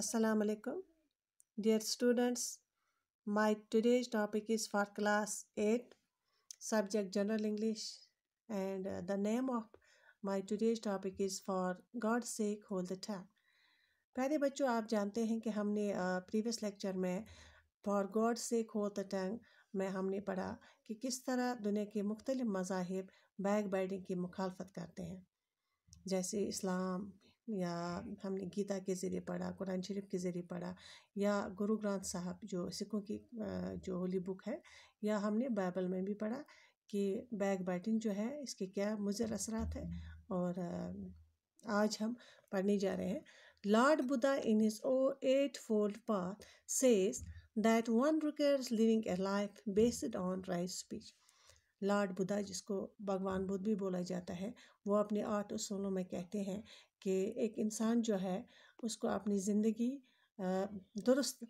Assalamu alaikum. Dear students, my today's topic is for class 8, subject General English, and uh, the name of my today's topic is for God's sake hold the tap. पहले बच्चों आप जानते हैं कि हमने previous uh, lecture में for God से hold the tongue में हमने पढ़ा कि किस तरह दुनिया के मुख्तलिफ मजाहब बैक बैटिंग की मुखालफत करते हैं जैसे इस्लाम या हमने गीता के ज़रिए पढ़ा कुरान शरीफ के ज़रिए पढ़ा या गुरु ग्रंथ साहब जो सिखों की जो होली बुक है या हमने बाइबल में भी पढ़ा कि बैग बाइटिंग जो है इसके क्या मुजर असरात है और आज हम पढ़ने जा रहे हैं लॉर्ड बुद्धा इन हिज ओ eightfold path says that one recurs living a life based on right speech Lord Buddha जिसको भगवान बुद्ध भी बोला जाता है वो अपने आठ उसूलों में कहते हैं कि एक इंसान जो है उसको अपनी ज़िंदगी दुरुस्त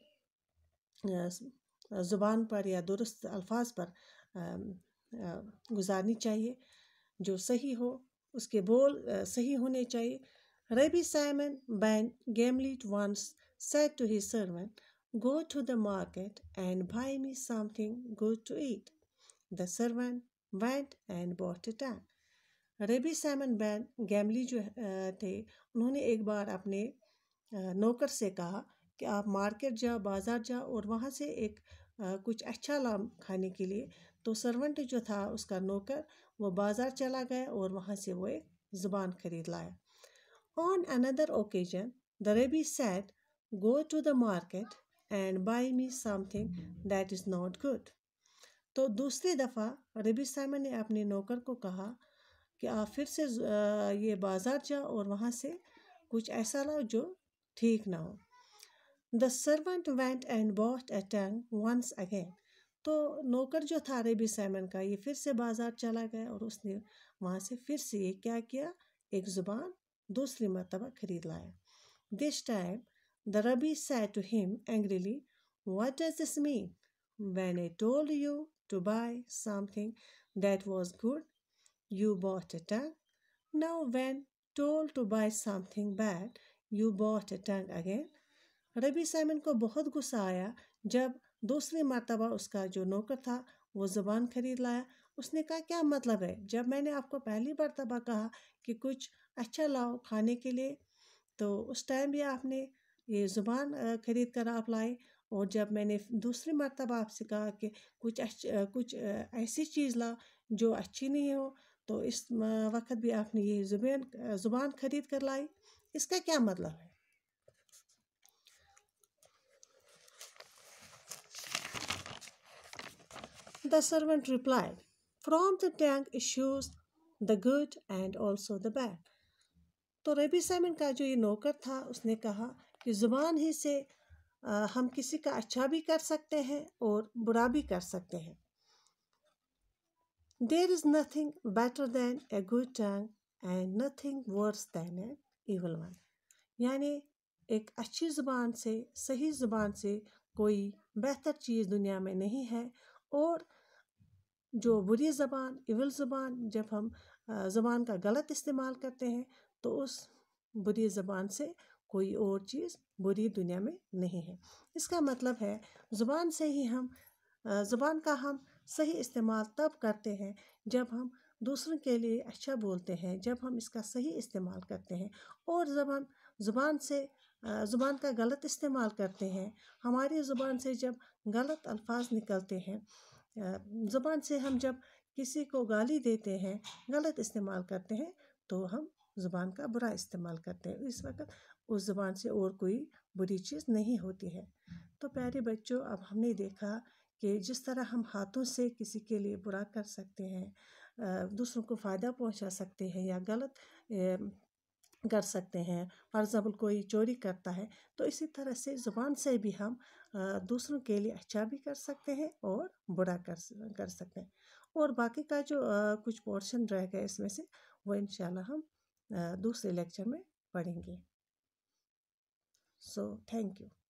ज़ुबान पर या दुरुस्त अल्फाज पर गुजारनी चाहिए जो सही हो उसके बोल सही होने चाहिए Rabbi Simon ben Gamliel once said to he servant go to the market and buy me something good to eat the servant went and bought a and Rabbi Simon ben Gamliel जो थे उन्होंने एक बार अपने नौकर से कहा कि आप मार्केट जा बाज़ार जा और वहाँ से एक कुछ अच्छा लाम खाने के लिए तो सर्वेंट जो था उसका नौकर वो बाज़ार चला गया और वहाँ से वो एक ज़ुबान खरीद लाया on another occasion the Rabbi said go to the market and buy me something that is not good तो दूसरी दफ़ा रबी सामा ने अपने नौकर को कहा कि आप फिर से ये बाज़ार जाओ और वहाँ से कुछ ऐसा लाओ जो ठीक ना हो the servant went and bought a tongue once again तो नौकर जो था रेबी सैमन का ये फिर से बाज़ार चला गया और उसने वहाँ से फिर से ये क्या किया एक ज़ुबान दूसरी मरतबा खरीद लाया this time the Rabbi said to him angrily what does this mean when I told you to buy something that was good, you bought a tongue. Now, when told to buy something bad, you bought a tongue again. Rabbi Simon को बहुत गुस्सा आया जब दूसरी मरतबा उसका जो नौकर था वो ज़बान खरीद लाया उसने कहा क्या मतलब है जब मैंने आपको पहली मरतबा कहा कि कुछ अच्छा लाओ खाने के लिए तो उस टाइम भी आपने ये ज़ुबान ख़रीद कर आप लाए और जब मैंने दूसरी मरतबा आपसे कहा कि कुछ कुछ ऐसी चीज़ ला जो अच्छी नहीं हो तो इस वक्त भी आपने ये जुबान ज़ुबान खरीद कर लाई इसका क्या मतलब है the servant reply From the tongue issues the good and also the bad तो रबी सैमिन का जो ये नौकर था उसने कहा कि ज़ुबान ही से हम किसी का अच्छा भी कर सकते हैं और बुरा भी कर सकते हैं there is nothing better than a good tongue and nothing worse than a evil one यानी एक अच्छी ज़ुबान से सही ज़ुबान से कोई बेहतर चीज़ दुनिया में नहीं है और जो बुरी ज़बान इवल ज़बान जब हम ज़बान का गलत इस्तेमाल करते हैं तो उस बुरी ज़बान से कोई और चीज़ बुरी दुनिया में नहीं है इसका मतलब है ज़ुबान से ही हम ज़ुबान का हम सही इस्तेमाल तब करते हैं जब हम दूसरों के लिए अच्छा बोलते हैं जब हम इसका सही इस्तेमाल करते हैं और जब हम ज़ुबान से ज़ुबान का गलत इस्तेमाल करते हैं हमारी ज़ुबान से जब गलत अल्फाज निकलते हैं ज़ुबान से हम जब किसी को गाली देते हैं गलत इस्तेमाल करते हैं तो हम ज़ुबान का बुरा इस्तेमाल करते हैं इस वक्त उस ज़ुबान से और कोई बुरी चीज़ नहीं होती है तो प्यारे बच्चों अब हमने देखा कि जिस तरह हम हाथों से किसी के लिए बुरा कर सकते हैं दूसरों को फ़ायदा पहुंचा सकते हैं या गलत कर सकते हैं फॉर एग्ज़ाम्पल कोई चोरी करता है तो इसी तरह से ज़ुबान से भी हम दूसरों के लिए अच्छा भी कर सकते हैं और बुरा कर कर सकते हैं और बाकी का जो कुछ पोर्शन रह गया इसमें से वो इन हम दूसरे लेक्चर में पढ़ेंगे सो थैंक यू